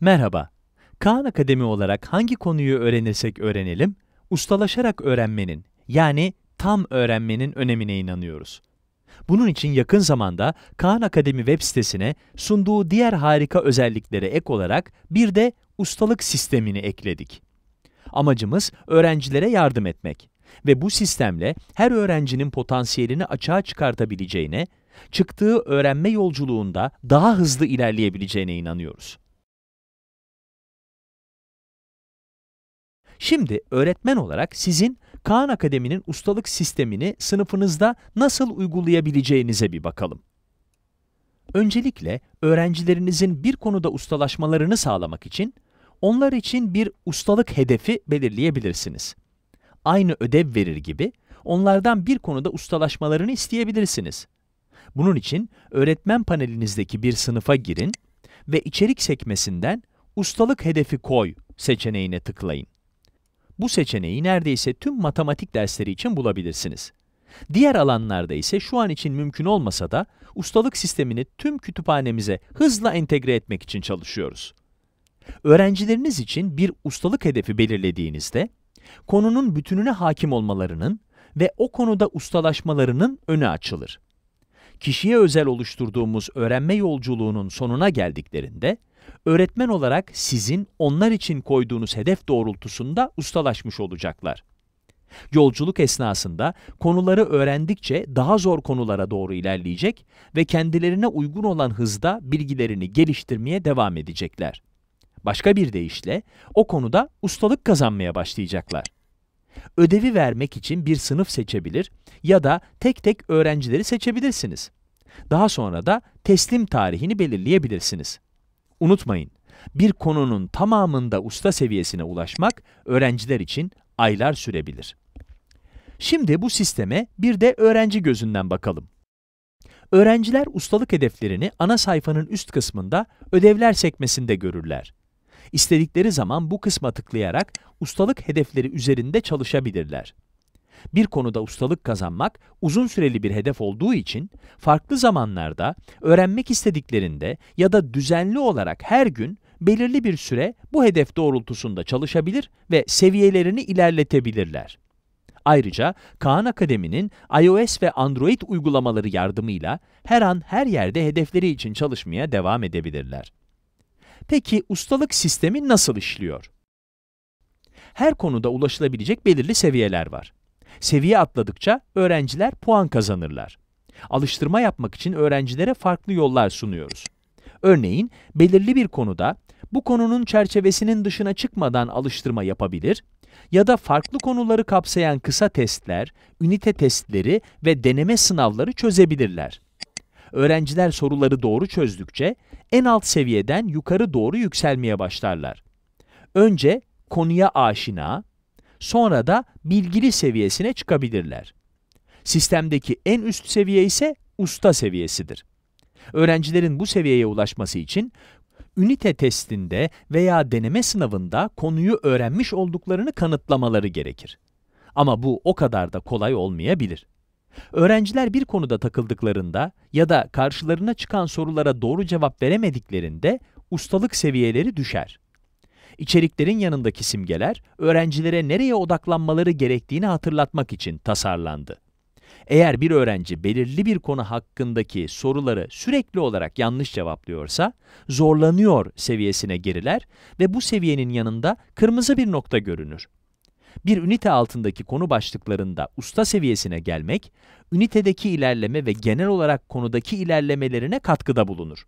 Merhaba, Kaan Akademi olarak hangi konuyu öğrenirsek öğrenelim, ustalaşarak öğrenmenin yani tam öğrenmenin önemine inanıyoruz. Bunun için yakın zamanda Kaan Akademi web sitesine sunduğu diğer harika özelliklere ek olarak bir de ustalık sistemini ekledik. Amacımız öğrencilere yardım etmek ve bu sistemle her öğrencinin potansiyelini açığa çıkartabileceğine, çıktığı öğrenme yolculuğunda daha hızlı ilerleyebileceğine inanıyoruz. Şimdi öğretmen olarak sizin Kaan Akademi'nin ustalık sistemini sınıfınızda nasıl uygulayabileceğinize bir bakalım. Öncelikle öğrencilerinizin bir konuda ustalaşmalarını sağlamak için onlar için bir ustalık hedefi belirleyebilirsiniz. Aynı ödev verir gibi onlardan bir konuda ustalaşmalarını isteyebilirsiniz. Bunun için öğretmen panelinizdeki bir sınıfa girin ve içerik sekmesinden ustalık hedefi koy seçeneğine tıklayın. Bu seçeneği neredeyse tüm matematik dersleri için bulabilirsiniz. Diğer alanlarda ise şu an için mümkün olmasa da ustalık sistemini tüm kütüphanemize hızla entegre etmek için çalışıyoruz. Öğrencileriniz için bir ustalık hedefi belirlediğinizde, konunun bütününe hakim olmalarının ve o konuda ustalaşmalarının önü açılır kişiye özel oluşturduğumuz öğrenme yolculuğunun sonuna geldiklerinde, öğretmen olarak sizin onlar için koyduğunuz hedef doğrultusunda ustalaşmış olacaklar. Yolculuk esnasında konuları öğrendikçe daha zor konulara doğru ilerleyecek ve kendilerine uygun olan hızda bilgilerini geliştirmeye devam edecekler. Başka bir deyişle o konuda ustalık kazanmaya başlayacaklar. Ödevi vermek için bir sınıf seçebilir ya da tek tek öğrencileri seçebilirsiniz. Daha sonra da teslim tarihini belirleyebilirsiniz. Unutmayın, bir konunun tamamında usta seviyesine ulaşmak öğrenciler için aylar sürebilir. Şimdi bu sisteme bir de öğrenci gözünden bakalım. Öğrenciler ustalık hedeflerini ana sayfanın üst kısmında ödevler sekmesinde görürler. İstedikleri zaman bu kısma tıklayarak ustalık hedefleri üzerinde çalışabilirler. Bir konuda ustalık kazanmak uzun süreli bir hedef olduğu için farklı zamanlarda öğrenmek istediklerinde ya da düzenli olarak her gün belirli bir süre bu hedef doğrultusunda çalışabilir ve seviyelerini ilerletebilirler. Ayrıca Kaan Akademi'nin iOS ve Android uygulamaları yardımıyla her an her yerde hedefleri için çalışmaya devam edebilirler. Peki ustalık sistemi nasıl işliyor? Her konuda ulaşılabilecek belirli seviyeler var. Seviye atladıkça öğrenciler puan kazanırlar. Alıştırma yapmak için öğrencilere farklı yollar sunuyoruz. Örneğin belirli bir konuda bu konunun çerçevesinin dışına çıkmadan alıştırma yapabilir ya da farklı konuları kapsayan kısa testler, ünite testleri ve deneme sınavları çözebilirler. Öğrenciler soruları doğru çözdükçe en alt seviyeden yukarı doğru yükselmeye başlarlar. Önce konuya aşina, sonra da bilgili seviyesine çıkabilirler. Sistemdeki en üst seviye ise usta seviyesidir. Öğrencilerin bu seviyeye ulaşması için ünite testinde veya deneme sınavında konuyu öğrenmiş olduklarını kanıtlamaları gerekir. Ama bu o kadar da kolay olmayabilir. Öğrenciler bir konuda takıldıklarında ya da karşılarına çıkan sorulara doğru cevap veremediklerinde ustalık seviyeleri düşer. İçeriklerin yanındaki simgeler, öğrencilere nereye odaklanmaları gerektiğini hatırlatmak için tasarlandı. Eğer bir öğrenci belirli bir konu hakkındaki soruları sürekli olarak yanlış cevaplıyorsa, zorlanıyor seviyesine geriler ve bu seviyenin yanında kırmızı bir nokta görünür bir ünite altındaki konu başlıklarında usta seviyesine gelmek, ünitedeki ilerleme ve genel olarak konudaki ilerlemelerine katkıda bulunur.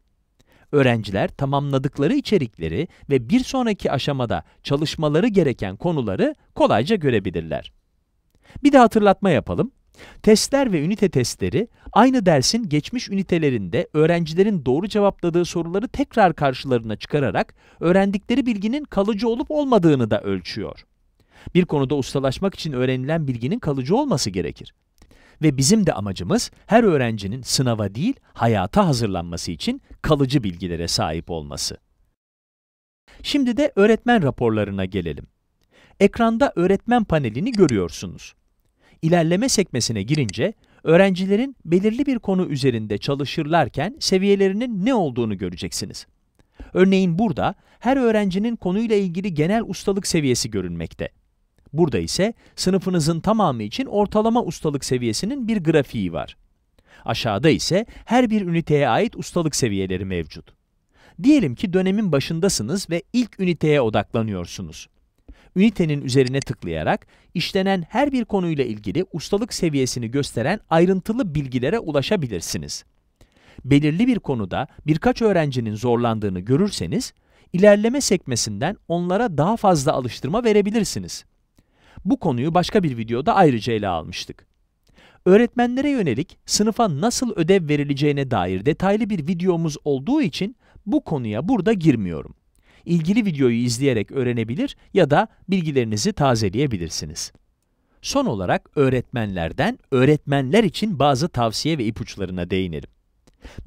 Öğrenciler tamamladıkları içerikleri ve bir sonraki aşamada çalışmaları gereken konuları kolayca görebilirler. Bir de hatırlatma yapalım. Testler ve ünite testleri aynı dersin geçmiş ünitelerinde öğrencilerin doğru cevapladığı soruları tekrar karşılarına çıkararak öğrendikleri bilginin kalıcı olup olmadığını da ölçüyor. Bir konuda ustalaşmak için öğrenilen bilginin kalıcı olması gerekir. Ve bizim de amacımız her öğrencinin sınava değil, hayata hazırlanması için kalıcı bilgilere sahip olması. Şimdi de öğretmen raporlarına gelelim. Ekranda öğretmen panelini görüyorsunuz. İlerleme sekmesine girince öğrencilerin belirli bir konu üzerinde çalışırlarken seviyelerinin ne olduğunu göreceksiniz. Örneğin burada her öğrencinin konuyla ilgili genel ustalık seviyesi görünmekte. Burada ise sınıfınızın tamamı için ortalama ustalık seviyesinin bir grafiği var. Aşağıda ise her bir üniteye ait ustalık seviyeleri mevcut. Diyelim ki dönemin başındasınız ve ilk üniteye odaklanıyorsunuz. Ünitenin üzerine tıklayarak işlenen her bir konuyla ilgili ustalık seviyesini gösteren ayrıntılı bilgilere ulaşabilirsiniz. Belirli bir konuda birkaç öğrencinin zorlandığını görürseniz, ilerleme sekmesinden onlara daha fazla alıştırma verebilirsiniz. Bu konuyu başka bir videoda ayrıca ele almıştık. Öğretmenlere yönelik sınıfa nasıl ödev verileceğine dair detaylı bir videomuz olduğu için bu konuya burada girmiyorum. İlgili videoyu izleyerek öğrenebilir ya da bilgilerinizi tazeleyebilirsiniz. Son olarak öğretmenlerden öğretmenler için bazı tavsiye ve ipuçlarına değinelim.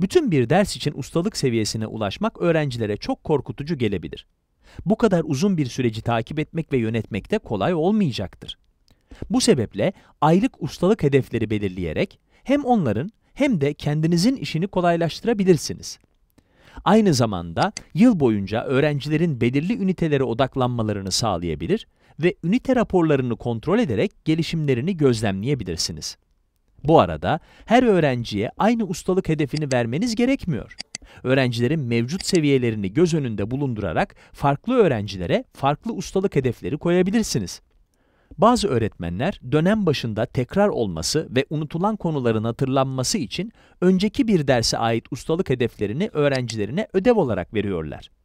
Bütün bir ders için ustalık seviyesine ulaşmak öğrencilere çok korkutucu gelebilir bu kadar uzun bir süreci takip etmek ve yönetmekte kolay olmayacaktır. Bu sebeple aylık ustalık hedefleri belirleyerek hem onların hem de kendinizin işini kolaylaştırabilirsiniz. Aynı zamanda yıl boyunca öğrencilerin belirli ünitelere odaklanmalarını sağlayabilir ve ünite raporlarını kontrol ederek gelişimlerini gözlemleyebilirsiniz. Bu arada her öğrenciye aynı ustalık hedefini vermeniz gerekmiyor öğrencilerin mevcut seviyelerini göz önünde bulundurarak farklı öğrencilere farklı ustalık hedefleri koyabilirsiniz. Bazı öğretmenler dönem başında tekrar olması ve unutulan konuların hatırlanması için önceki bir derse ait ustalık hedeflerini öğrencilerine ödev olarak veriyorlar.